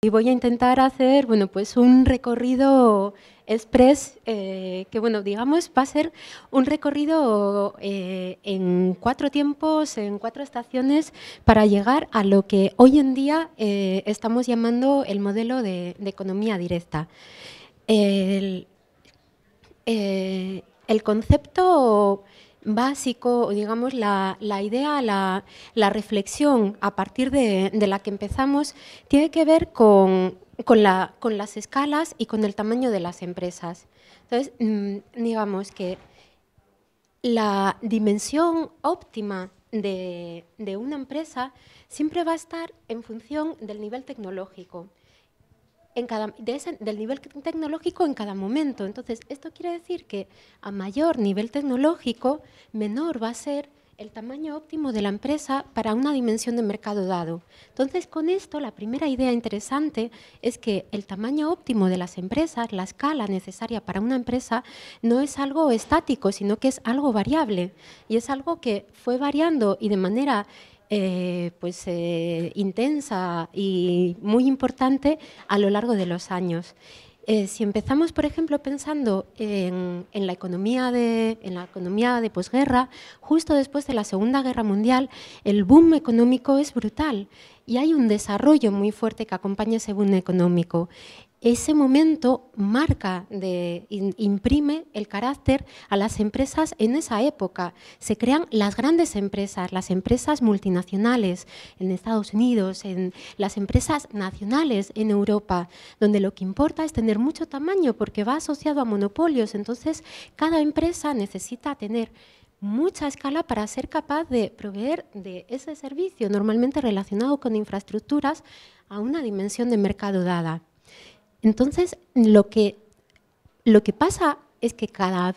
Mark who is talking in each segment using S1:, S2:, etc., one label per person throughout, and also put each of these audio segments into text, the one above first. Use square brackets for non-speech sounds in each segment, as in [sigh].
S1: Y voy a intentar hacer, bueno, pues un recorrido express, eh, que bueno, digamos, va a ser un recorrido eh, en cuatro tiempos, en cuatro estaciones, para llegar a lo que hoy en día eh, estamos llamando el modelo de, economía directa. El, el concepto básico, digamos, la, idea, la, reflexión a partir de, la que empezamos, tiene que ver con, las escalas y con el tamaño de las empresas. Entonces, mm, digamos que la dimensión óptima de una empresa siempre va a estar en función del nivel tecnológico del nivel tecnológico en cada momento. Entonces, esto quiere decir que a mayor nivel tecnológico, menor va a ser el tamaño óptimo de la empresa para una dimensión de mercado dado. Entonces, con esto, la primera idea interesante es que el tamaño óptimo de las empresas, la escala necesaria para una empresa, no es algo estático, sino que es algo variable. Y es algo que fue variando y de manera eh, pues, eh, intensa y muy importante a lo largo de los años. Eh, si empezamos, por ejemplo, pensando en, la economía de, en la economía de posguerra, justo después de la Segunda Guerra Mundial, el boom económico es brutal y hay un desarrollo muy fuerte que acompaña ese boom económico ese momento marca, imprime el carácter a las empresas en esa época. Se crean las grandes empresas, las empresas multinacionales en Estados Unidos, en las empresas nacionales en Europa, donde lo que importa es tener mucho tamaño porque va asociado a monopolios. Entonces, cada empresa necesita tener mucha escala para ser capaz de proveer de ese servicio, normalmente relacionado con infraestructuras, a una dimensión de mercado dada. Entonces, lo que, lo que pasa es que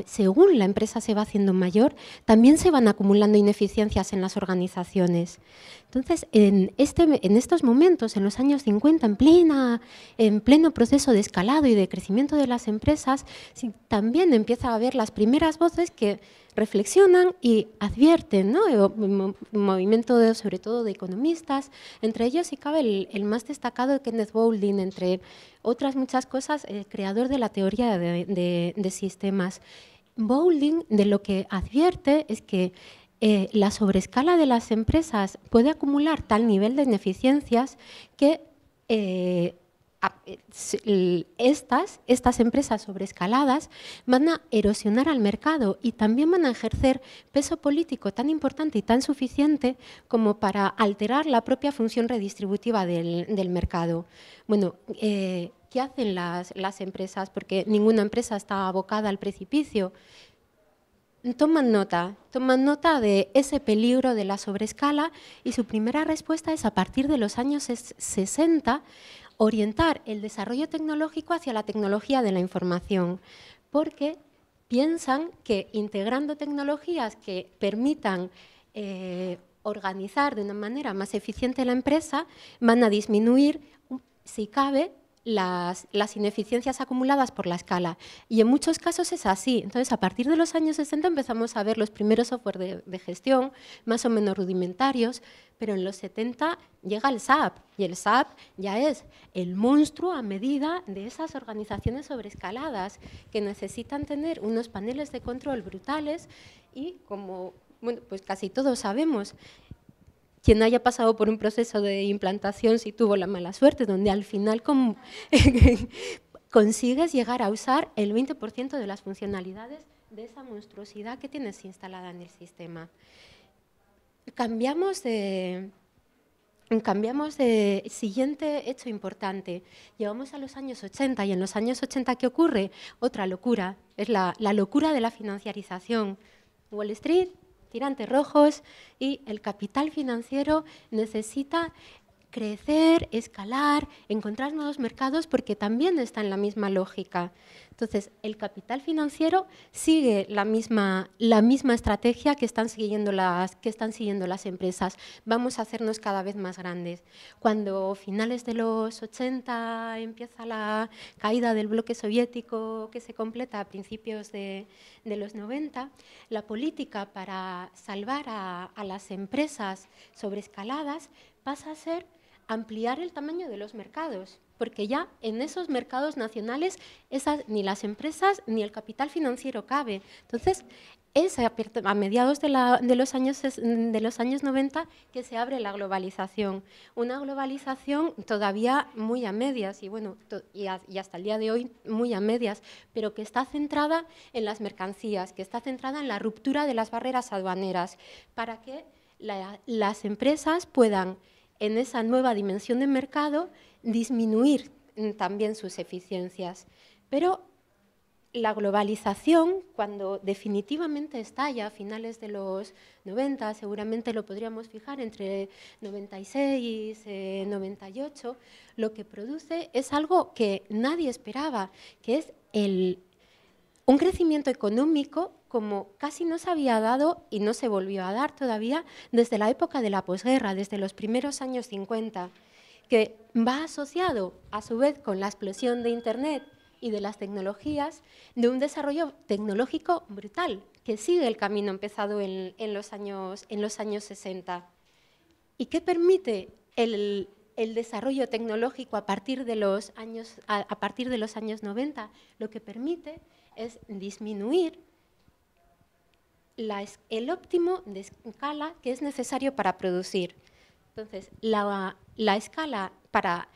S1: según la empresa se va haciendo mayor, también se van acumulando ineficiencias en las organizaciones. Entonces, en, este, en estos momentos, en los años 50, en, plena, en pleno proceso de escalado y de crecimiento de las empresas, también empieza a haber las primeras voces que reflexionan y advierten, ¿no? Un movimiento de, sobre todo de economistas, entre ellos si cabe el, más destacado de Kenneth Boulding, entre otras muchas cosas, el creador de la teoría de, sistemas. Boulding de lo que advierte es que eh, la sobreescala de las empresas puede acumular tal nivel de ineficiencias que eh, eh, estas, estas empresas sobreescaladas van a erosionar al mercado y también van a ejercer peso político tan importante y tan suficiente como para alterar la propia función redistributiva del, mercado. Bueno, eh, ¿qué hacen las, empresas? Porque ninguna empresa está abocada al precipicio toman nota, toman nota de ese peligro de la sobreescala y su primera respuesta es a partir de los años 60 orientar el desarrollo tecnológico hacia la tecnología de la información, porque piensan que integrando tecnologías que permitan eh, organizar de una manera más eficiente la empresa, van a disminuir, si cabe, las, ineficiencias acumuladas por la escala. Y en muchos casos es así. Entonces, a partir de los años 60 empezamos a ver los primeros software de, gestión, más o menos rudimentarios, pero en los 70 llega el SAP, y el SAP ya es el monstruo a medida de esas organizaciones sobreescaladas que necesitan tener unos paneles de control brutales y como pues casi todos sabemos, quien haya pasado por un proceso de implantación, si tuvo la mala suerte, donde al final [laughs] consigues llegar a usar el 20% de las funcionalidades de esa monstruosidad que tienes instalada en el sistema. Cambiamos de, siguiente hecho importante. Llevamos a los años 80 y en los años 80 ¿qué ocurre? Otra locura, es la, la locura de la financiarización. Wall Street tirantes rojos y el capital financiero necesita crecer, escalar, encontrar nuevos mercados porque también está en la misma lógica. Entonces, el capital financiero sigue la misma, la misma estrategia que están, siguiendo las, que están siguiendo las empresas. Vamos a hacernos cada vez más grandes. Cuando finales de los 80 empieza la caída del bloque soviético que se completa a principios de, los 90, la política para salvar a, las empresas sobrescaladas pasa a ser ampliar el tamaño de los mercados, porque ya en esos mercados nacionales ni las empresas ni el capital financiero cabe. Entonces, es a mediados de, los años, de los años 90 que se abre la globalización. Una globalización todavía muy a medias y, bueno, y, hasta el día de hoy muy a medias, pero que está centrada en las mercancías, que está centrada en la ruptura de las barreras aduaneras, para que las empresas puedan en esa nueva dimensión de mercado, disminuir también sus eficiencias. Pero la globalización, cuando definitivamente estalla a finales de los 90, seguramente lo podríamos fijar entre 96 y 98, eh, lo que produce es algo que nadie esperaba, que es el un crecimiento económico como casi no se había dado y no se volvió a dar todavía desde la época de la posguerra, desde los primeros años 50, que va asociado a su vez con la explosión de Internet y de las tecnologías, de un desarrollo tecnológico brutal, que sigue el camino empezado en, los, años, en los años 60. ¿Y qué permite el, desarrollo tecnológico a partir de los años, a, a partir de los años 90? Lo que permite es disminuir la, el óptimo de escala que es necesario para producir. Entonces, la, escala para,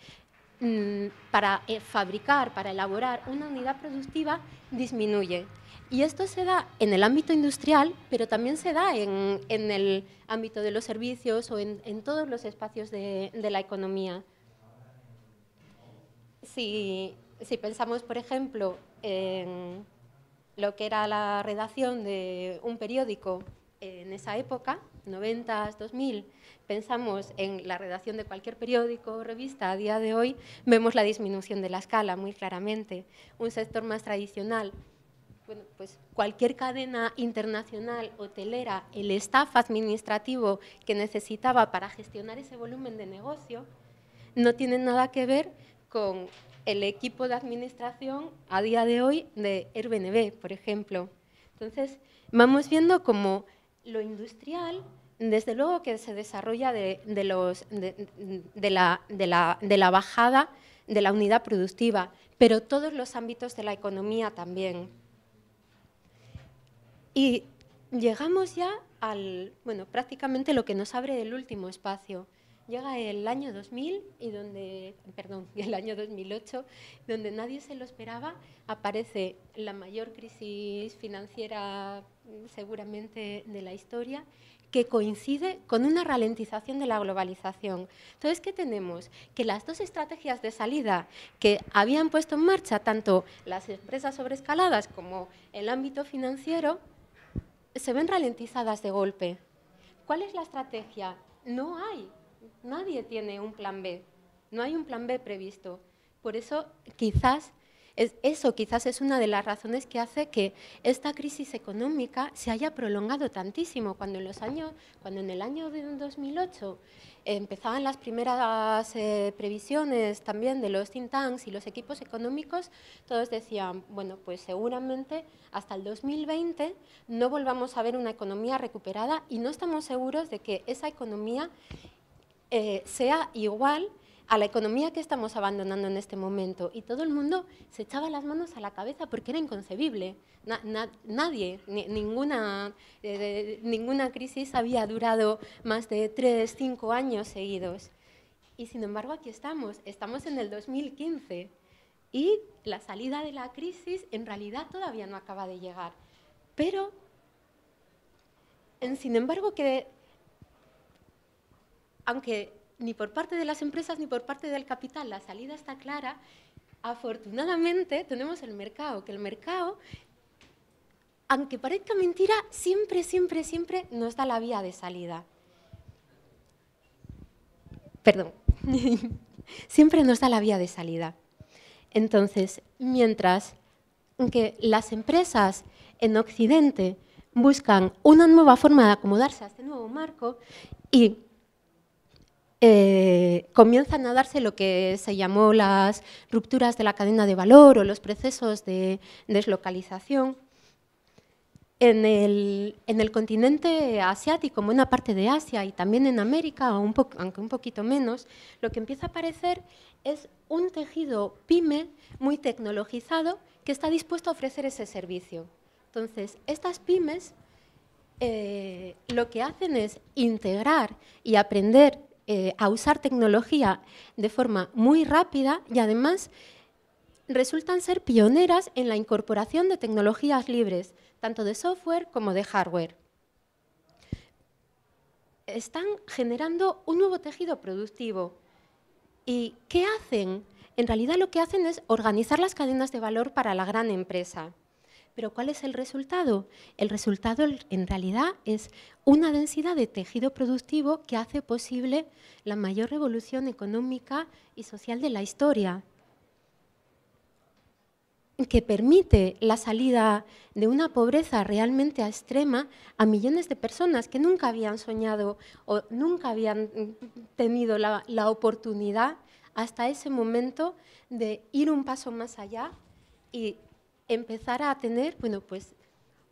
S1: mm, para eh, fabricar, para elaborar una unidad productiva disminuye. Y esto se da en el ámbito industrial, pero también se da en, el ámbito de los servicios o en, todos los espacios de, la economía. si pensamos, por ejemplo, en lo que era la redacción de un periódico en esa época, 90, 2000, pensamos en la redacción de cualquier periódico o revista, a día de hoy vemos la disminución de la escala muy claramente. Un sector más tradicional, bueno, pues cualquier cadena internacional hotelera, el staff administrativo que necesitaba para gestionar ese volumen de negocio, no tiene nada que ver con el equipo de administración a día de hoy de Airbnb, por ejemplo. Entonces, vamos viendo como lo industrial, desde luego que se desarrolla de, la, bajada de la unidad productiva, pero todos los ámbitos de la economía también. Y llegamos ya al, bueno, prácticamente lo que nos abre el último espacio, llega el año 2000 y donde, perdón, [laughs] el año 2008, donde nadie se lo esperaba, aparece la mayor crisis financiera mm, seguramente de la historia que coincide con una ralentización de la globalización. Entonces, ¿qué tenemos? Que las dos estrategias de salida que habían puesto en marcha tanto las empresas sobreescaladas como el ámbito financiero se ven ralentizadas de golpe. ¿Cuál es la estrategia? No hay Nadie tiene un plan B, no hay un plan B previsto. Por eso quizás eso quizás es una de las razones que hace que esta crisis económica se haya prolongado tantísimo, cuando en, los años, cuando en el año 2008 eh, empezaban las primeras eh, previsiones también de los think tanks y los equipos económicos, todos decían, bueno, pues seguramente hasta el 2020 no volvamos a ver una economía recuperada y no estamos seguros de que esa economía eh, sea igual a la economía que estamos abandonando en este momento. Y todo el mundo se echaba las manos a la cabeza porque era inconcebible. nadie, ninguna, eh, ninguna crisis había durado más de tres, cinco años seguidos. Y sin embargo aquí estamos, estamos en el 2015 y la salida de la crisis en realidad todavía no acaba de llegar. Pero, sin embargo, que aunque ni por parte de las empresas ni por parte del capital la salida está clara, afortunadamente tenemos el mercado, que el mercado, aunque parezca mentira, siempre, siempre, siempre nos da la vía de salida. Perdón, [laughs] siempre nos da la vía de salida. Entonces, mientras que las empresas en Occidente buscan una nueva forma de acomodarse a este nuevo marco y eh, comienzan a darse lo que se llamó las rupturas de la cadena de valor o los procesos de deslocalización. En el, continente asiático, en buena parte de Asia y también en América, aunque un poquito menos, lo que empieza a aparecer es un tejido pyme muy tecnologizado que está dispuesto a ofrecer ese servicio. Entonces, estas pymes eh, lo que hacen es integrar y aprender eh, a usar tecnología de forma muy rápida y además resultan ser pioneras en la incorporación de tecnologías libres, tanto de software como de hardware. Están generando un nuevo tejido productivo. ¿Y qué hacen? En realidad lo que hacen es organizar las cadenas de valor para la gran empresa. Pero ¿cuál es el resultado? El resultado en realidad es una densidad de tejido productivo que hace posible la mayor revolución económica y social de la historia, que permite la salida de una pobreza realmente extrema a millones de personas que nunca habían soñado o nunca habían tenido la, la oportunidad hasta ese momento de ir un paso más allá y empezar a tener, bueno, pues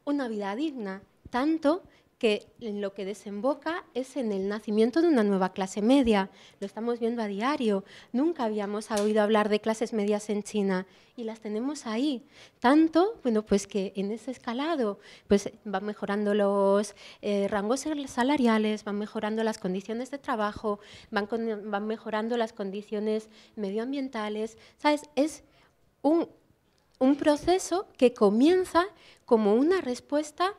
S1: una vida digna, tanto que en lo que desemboca es en el nacimiento de una nueva clase media. Lo estamos viendo a diario. Nunca habíamos oído hablar de clases medias en China y las tenemos ahí. Tanto, bueno, pues que en ese escalado pues van mejorando los eh, rangos salariales, van mejorando las condiciones de trabajo, van, van mejorando las condiciones medioambientales. ¿Sabes? Es un un proceso que comienza como una respuesta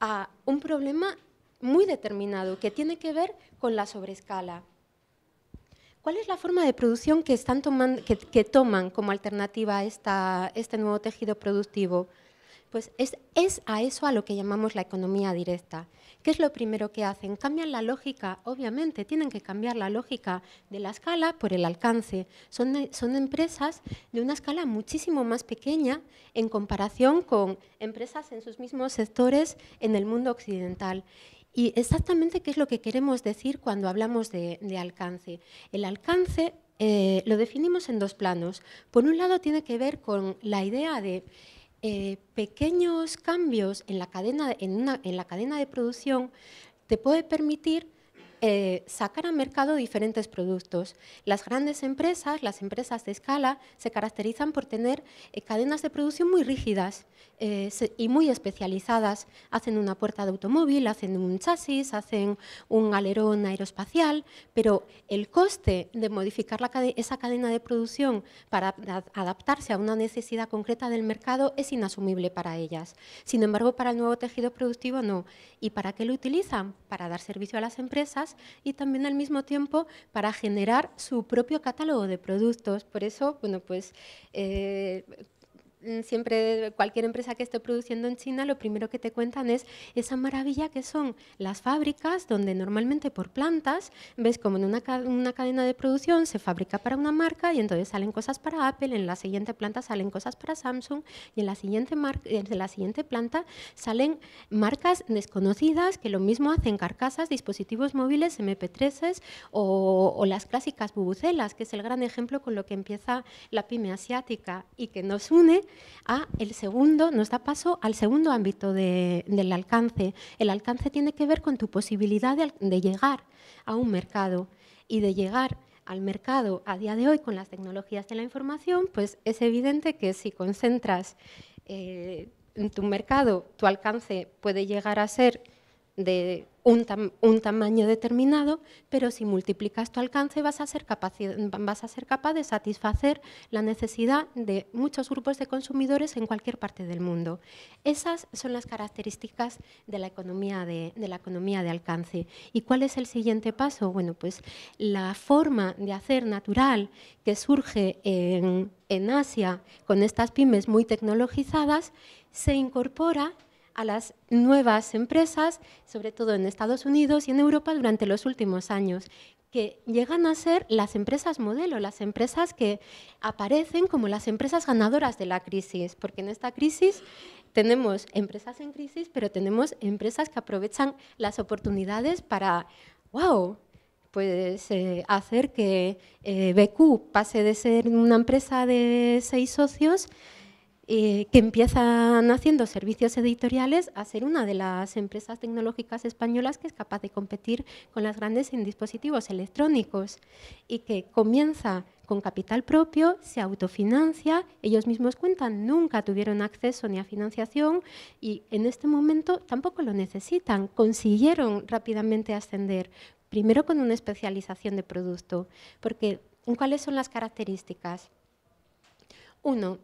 S1: a un problema muy determinado que tiene que ver con la sobreescala. ¿Cuál es la forma de producción que, toman como alternativa a este nuevo tejido productivo? Pues es, a eso a lo que llamamos la economía directa. ¿Qué es lo primero que hacen? Cambian la lógica, obviamente, tienen que cambiar la lógica de la escala por el alcance. Son, son empresas de una escala muchísimo más pequeña en comparación con empresas en sus mismos sectores en el mundo occidental. Y exactamente qué es lo que queremos decir cuando hablamos de, alcance. El alcance eh, lo definimos en dos planos. Por un lado tiene que ver con la idea de eh, pequeños cambios en la cadena, en, en la cadena de producción te puede permitir eh, sacar al mercado diferentes productos. Las grandes empresas, las empresas de escala, se caracterizan por tener eh, cadenas de producción muy rígidas eh, y muy especializadas. Hacen una puerta de automóvil, hacen un chasis, hacen un alerón aeroespacial, pero el coste de modificar esa cadena de producción para adaptarse a una necesidad concreta del mercado es inasumible para ellas. Sin embargo, para el nuevo tejido productivo no. ¿Y para qué lo utilizan? Para dar servicio a las empresas y también al mismo tiempo para generar su propio catálogo de productos. Por eso, bueno, pues eh, Mm, siempre cualquier empresa que esté produciendo en China, lo primero que te cuentan es esa maravilla que son las fábricas, donde normalmente por plantas ves como en una, una, cadena de producción se fabrica para una marca y entonces salen cosas para Apple, en la siguiente planta salen cosas para Samsung y en la siguiente, en la siguiente planta salen marcas desconocidas que lo mismo hacen carcasas, dispositivos móviles, MP3s o, o las clásicas bubucelas, que es el gran ejemplo con lo que empieza la pyme asiática y que nos une a el segundo, nos da paso al segundo ámbito del alcance. El alcance tiene que ver con tu posibilidad de, llegar a un mercado y de llegar al mercado a día de hoy con las tecnologías de la información, pues es evidente que si concentras eh, en tu mercado, tu alcance puede llegar a ser de un, tamaño determinado, pero si multiplicas tu alcance vas a, ser capaz, de satisfacer la necesidad de muchos grupos de consumidores en cualquier parte del mundo. Esas son las características de la economía de, alcance. ¿Y cuál es el siguiente paso? Bueno, pues la forma de hacer natural que surge en Asia con estas pymes muy tecnologizadas se incorpora a las nuevas empresas, sobre todo en Estados Unidos y en Europa durante los últimos años, que llegan a ser las empresas modelo, las empresas que aparecen como las empresas ganadoras de la crisis, porque en esta crisis tenemos empresas en crisis, pero tenemos empresas que aprovechan las oportunidades para, wow, pues, eh, hacer que eh, BQ pase de ser una empresa de seis socios eh, que empiezan haciendo servicios editoriales a ser una de las empresas tecnológicas españolas que es capaz de competir con las grandes en dispositivos electrónicos y que comienza con capital propio, se autofinancia, ellos mismos cuentan, nunca tuvieron acceso ni a financiación y en este momento tampoco lo necesitan, consiguieron rápidamente ascender, primero con una especialización de producto, porque ¿cuáles son las características? Uno,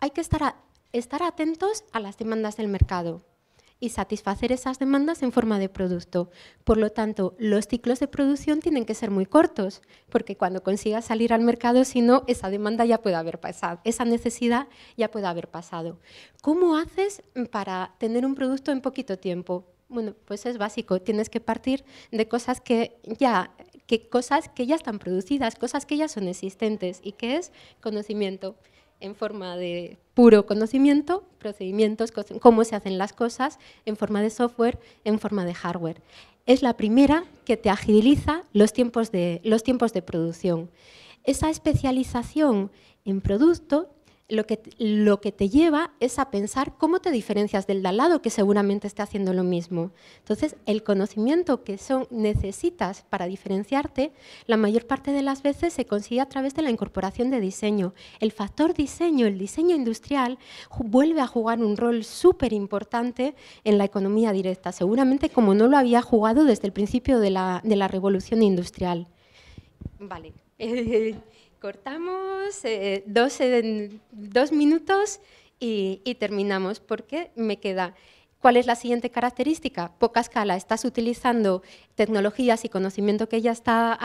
S1: hay que estar, atentos a las demandas del mercado y satisfacer esas demandas en forma de producto. Por lo tanto, los ciclos de producción tienen que ser muy cortos, porque cuando consigas salir al mercado, si no, esa demanda ya puede haber pasado, esa necesidad ya puede haber pasado. ¿Cómo haces para tener un producto en poquito tiempo? Bueno, pues es básico, tienes que partir de cosas que ya que cosas que ya están producidas, cosas que ya son existentes y que es conocimiento en forma de puro conocimiento, procedimientos, cómo se hacen las cosas, en forma de software, en forma de hardware. Es la primera que te agiliza los tiempos de, los tiempos de producción. Esa especialización en producto lo que, lo que te lleva es a pensar cómo te diferencias del de al lado que seguramente está haciendo lo mismo. Entonces, el conocimiento que son, necesitas para diferenciarte, la mayor parte de las veces se consigue a través de la incorporación de diseño. El factor diseño, el diseño industrial, vuelve a jugar un rol súper importante en la economía directa, seguramente como no lo había jugado desde el principio de la, de la revolución industrial. Vale. [laughs] cortamos eh, dos, minutos y, terminamos porque me queda. ¿Cuál es la siguiente característica? Poca escala. Estás utilizando tecnologías y conocimiento que ya, está,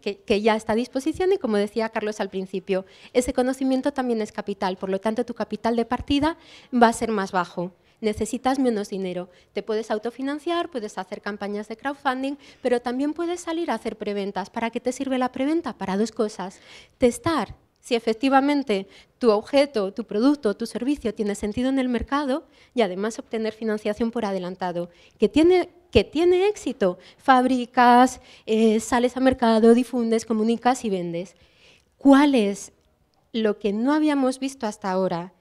S1: que ya está a disposición y, como decía Carlos al principio, ese conocimiento también es capital. Por lo tanto, tu capital de partida va a ser más bajo necesitas menos dinero. Te puedes autofinanciar, puedes hacer campañas de crowdfunding, pero también puedes salir a hacer preventas. ¿Para qué te sirve la preventa? Para dos cosas. Testar si efectivamente tu objeto, tu producto, tu servicio tiene sentido en el mercado y además obtener financiación por adelantado, que tiene, éxito. Fabricas, eh, sales a mercado, difundes, comunicas y vendes. ¿Cuál es lo que no habíamos visto hasta ahora?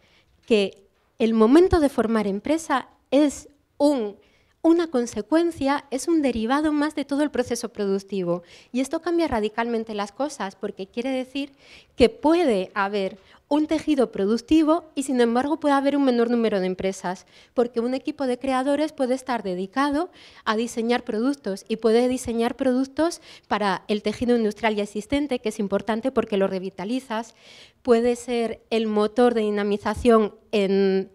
S1: Que el momento de formar empresa es un una consecuencia es un derivado más de todo el proceso productivo. Y esto cambia radicalmente las cosas porque quiere decir que puede haber un tejido productivo y sin embargo puede haber un menor número de empresas, porque un equipo de creadores puede estar dedicado a diseñar productos y puede diseñar productos para el tejido industrial ya existente, que es importante porque lo revitalizas, puede ser el motor de dinamización en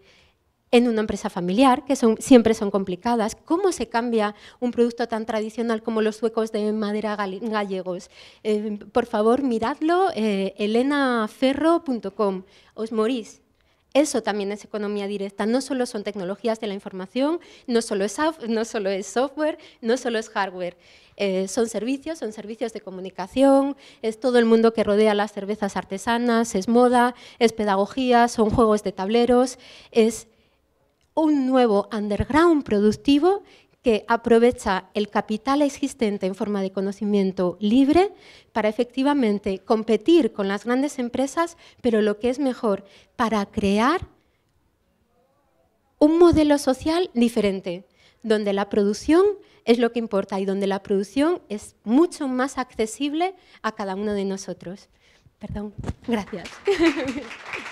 S1: en una empresa familiar, que siempre son complicadas, cómo se cambia un producto tan tradicional como los huecos de madera gallegos. Eh, por favor, miradlo, eh, elenaferro.com, os morís. Eso también es economía directa, no solo son tecnologías de la información, no solo es, no solo es software, no solo es hardware. Eh, son servicios, son servicios de comunicación, es todo el mundo que rodea las cervezas artesanas, es moda, es pedagogía, son juegos de tableros, es un nuevo underground productivo que aprovecha el capital existente en forma de conocimiento libre para efectivamente competir con las grandes empresas, pero lo que es mejor, para crear un modelo social diferente, donde la producción es lo que importa y donde la producción es mucho más accesible a cada uno de nosotros. Perdón, gracias. [laughs]